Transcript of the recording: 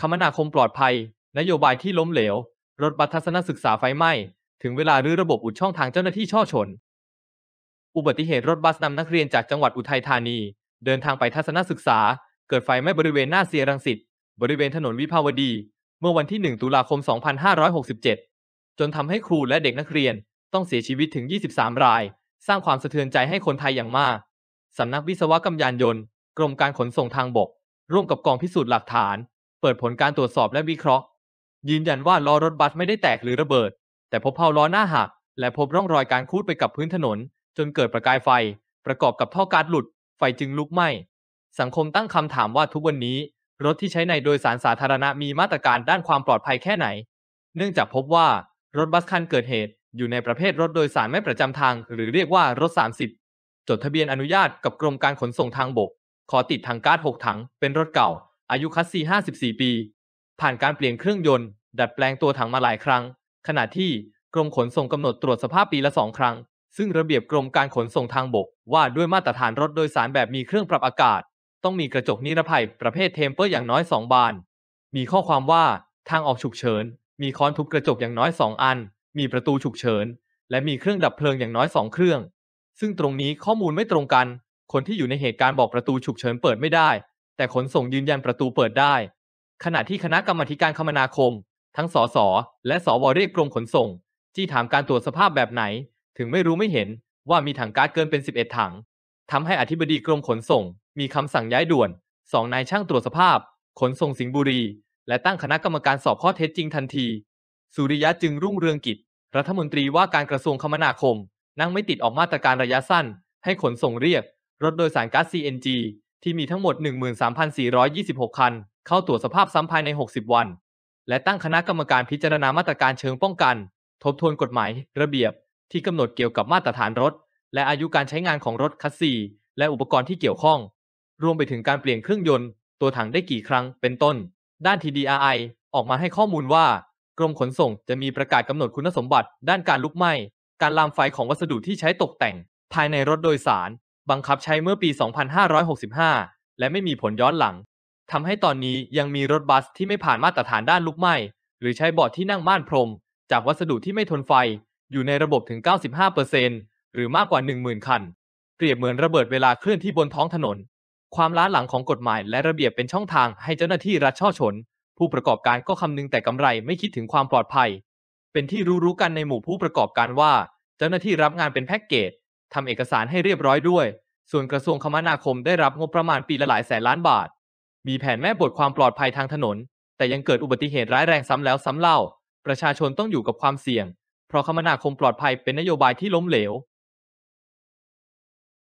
คมนาคมปลอดภัย นโยบายที่ล้มเหลว รถบัตรทัศนศึกษาไฟไหม้ ถึงเวลารื้อระบบอุดช่องทางเจ้าหน้าที่ช่อชน อุบัติเหตุรถบัสนำนักเรียนจากจังหวัดอุทัยธานี เดินทางไปทัศนศึกษา เกิดไฟไหม้บริเวณหน้าเซียรังสิต บริเวณถนนวิภาวดี เมื่อวันที่ 1 ตุลาคม 2567 จนทำให้ครูและเด็กนักเรียน ต้องเสียชีวิตถึง 23 ราย สร้างความสะเทือนใจให้คนไทยอย่างมากสำนักวิศวกรรมยานยนต์ กรมการขนส่งทางบก ร่วมกับกองพิสูจน์หลักฐานเปิดผลการตรวจสอบและวิเคราะห์ยืนยันว่าล้อรถบัสไม่ได้แตกหรือระเบิด แต่พบเผาล้อหน้าหักและพบร่องรอยการคูดไปกับพื้นถนน จนเกิดประกายไฟประกอบกับท่อการหลุด ไฟจึงลุกไหม้สังคมตั้งคำถามว่าทุกวันนี้ รถที่ใช้ในโดยสารสาธารณะมีมาตรการด้านความปลอดภัยแค่ไหน เนื่องจากพบว่ารถบัสคันเกิดเหตุอยู่ในประเภทรถโดยสารไม่ประจำทาง หรือเรียกว่ารถ 30จดทะเบียนอนุญาตกับกรมการขนส่งทางบก ขอติดทางการ์ด6ถัง เป็นรถเก่าอายุคัสซี54ปีผ่านการเปลี่ยนเครื่องยนต์ ดัดแปลงตัวถังมาหลายครั้ง ขณะที่กรมขนส่งกำหนดตรวจสภาพปีละสองครั้ง ซึ่งระเบียบกรมการขนส่งทางบกว่าด้วยมาตรฐานรถโดยสารแบบมีเครื่องปรับอากาศ ต้องมีกระจกนิรภัยประเภทเทมเปอร์อย่างน้อย 2 บาน มีข้อความว่า ทางออกฉุกเฉิน มีค้อนทุบกระจกอย่างน้อย2อัน มีประตูฉุกเฉินและมีเครื่องดับเพลิงอย่างน้อย2เครื่อง ซึ่งตรงนี้ข้อมูลไม่ตรงกันคนที่อยู่ในเหตุการณ์บอกประตูฉุกเฉินเปิดไม่ได้แต่ขนส่งยืนยันประตูเปิดได้ ขณะที่คณะกรรมการคมนาคม ทั้งสสและสวเรียกกรมขนส่งที่ถามการตรวจสภาพแบบไหน ถึงไม่รู้ไม่เห็นว่ามีถังก๊าซเกินเป็น 11 ถัง ทำให้อธิบดีกรมขนส่ง มีคำสั่งย้ายด่วน สองนายช่างตรวจสภาพ ขนส่งสิงห์บุรี และตั้งคณะกรรมการสอบข้อเท็จจริงทันที สุริยะจึงรุ่งเรืองกิจรัฐมนตรีว่าการกระทรวงคมนาคม นั่งไม่ติดออกมาตรการระยะสั้น ให้ขนส่งเรียกรถโดยสารก๊าซ CNG ที่มีทั้งหมด 13,426 คัน เข้าตรวจสภาพซ้ำภายใน 60 วัน และตั้งคณะกรรมการพิจารณามาตรการเชิงป้องกัน ทบทวนกฎหมายระเบียบ ที่กำหนดเกี่ยวกับมาตรฐานรถ และอายุการใช้งานของรถคัสซีและอุปกรณ์ที่เกี่ยวข้อง รวมไปถึงการเปลี่ยนเครื่องยนต์ตัวถังได้กี่ครั้งเป็นต้น ด้าน TDRI ออกมาให้ข้อมูลว่ากรมขนส่งจะมีประกาศกำหนดคุณสมบัติด้านการลุกไหม้การลามไฟของวัสดุที่ใช้ตกแต่ง ภายในรถโดยสารบังคับใช้เมื่อปี 2565 และไม่มีผลย้อนหลัง ทำให้ตอนนี้ยังมีรถบัสที่ไม่ผ่านมาตรฐานด้านลุกไหม้ หรือใช้เบาะที่นั่งม่านพรม จากวัสดุที่ไม่ทนไฟอยู่ในระบบถึง 95%หรือมากกว่า 10,000 คัน เปรียบเหมือนระเบิดเวลาเคลื่อนที่บนท้องถนน ความล้าหลังของกฎหมายและระเบียบเป็นช่องทางให้เจ้าหน้าที่รัฐช่อชน ผู้ประกอบการก็คำนึงแต่กำไรไม่คิดถึงความปลอดภัย เป็นที่รู้รู้กันในหมู่ผู้ประกอบการว่าเจ้าหน้าที่รับงานเป็นแพ็กเกจทำเอกสารให้เรียบร้อยด้วย ส่วนกระทรวงคมนาคมได้รับงบประมาณปีละหลายแสนล้านบาท มีแผนแม่บทความปลอดภัยทางถนน แต่ยังเกิดอุบัติเหตุร้ายแรงซ้ำแล้วซ้ำเล่า ประชาชนต้องอยู่กับความเสี่ยง เพราะคมนาคมปลอดภัยเป็นนโยบายที่ล้มเหลว